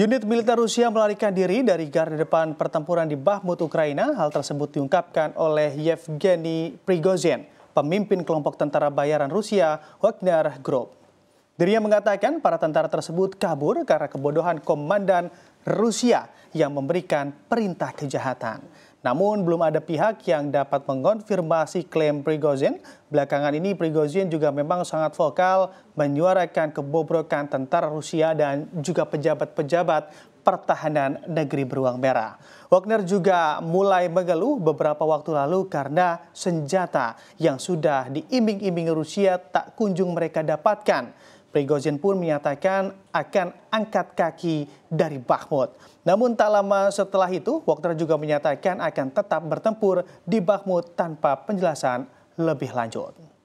Unit militer Rusia melarikan diri dari garda depan pertempuran di Bakhmut, Ukraina. Hal tersebut diungkapkan oleh Yevgeny Prigozhin, pemimpin kelompok tentara bayaran Rusia Wagner Group. Dirinya mengatakan para tentara tersebut kabur karena kebodohan komandan Rusia yang memberikan perintah kejahatan. Namun belum ada pihak yang dapat mengonfirmasi klaim Prigozhin. Belakangan ini Prigozhin juga memang sangat vokal menyuarakan kebobrokan tentara Rusia dan juga pejabat-pejabat pertahanan negeri beruang merah. Wagner juga mulai mengeluh beberapa waktu lalu karena senjata yang sudah diiming-iming Rusia tak kunjung mereka dapatkan. Prigozhin pun menyatakan akan angkat kaki dari Bakhmut. Namun tak lama setelah itu, Wagner juga menyatakan akan tetap bertempur di Bakhmut tanpa penjelasan lebih lanjut.